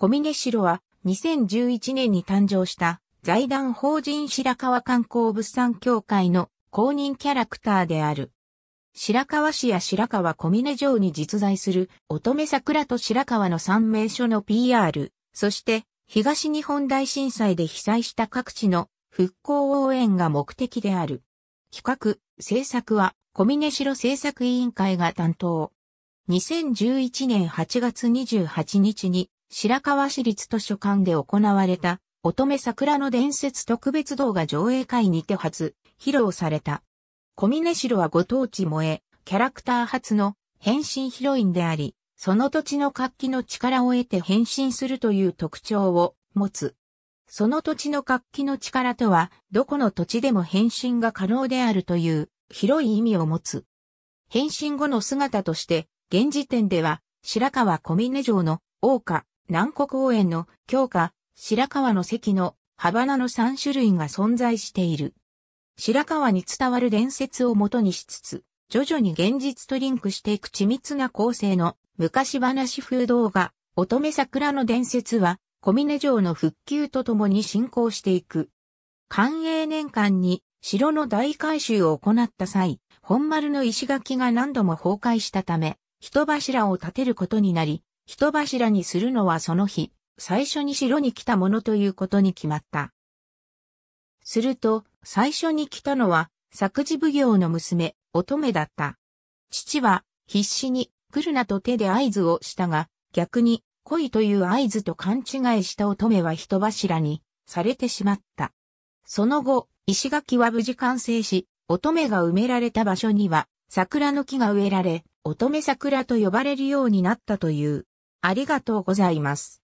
小峰城は2011年に誕生した財団法人白川観光物産協会の公認キャラクターである。白川市や白川小峰城に実在する乙女桜と白川の三名所の PR、そして東日本大震災で被災した各地の復興応援が目的である。企画、制作は小峰城制作委員会が担当。2011年8月28日に白河市立図書館で行われた、乙女桜の伝説特別動画上映会にて初、披露された。小峰城はご当地萌え、キャラクター初の変身ヒロインであり、その土地の活気の力を得て変身するという特徴を持つ。その土地の活気の力とは、どこの土地でも変身が可能であるという広い意味を持つ。変身後の姿として、現時点では、白川小峰城の、王花、南国公園の強化、白川の関のハバナの3種類が存在している。白川に伝わる伝説をもとにしつつ、徐々に現実とリンクしていく緻密な構成の昔話風動画、乙女桜の伝説は、小峰城の復旧とともに進行していく。寛永年間に城の大改修を行った際、本丸の石垣が何度も崩壊したため、人柱を建てることになり、人柱にするのはその日、最初に城に来たものということに決まった。すると、最初に来たのは、作事奉行の娘、乙女だった。父は、必死に、来るなと手で合図をしたが、逆に、来いという合図と勘違いした乙女は人柱に、されてしまった。その後、石垣は無事完成し、乙女が埋められた場所には、桜の木が植えられ、乙女桜と呼ばれるようになったという。ありがとうございます。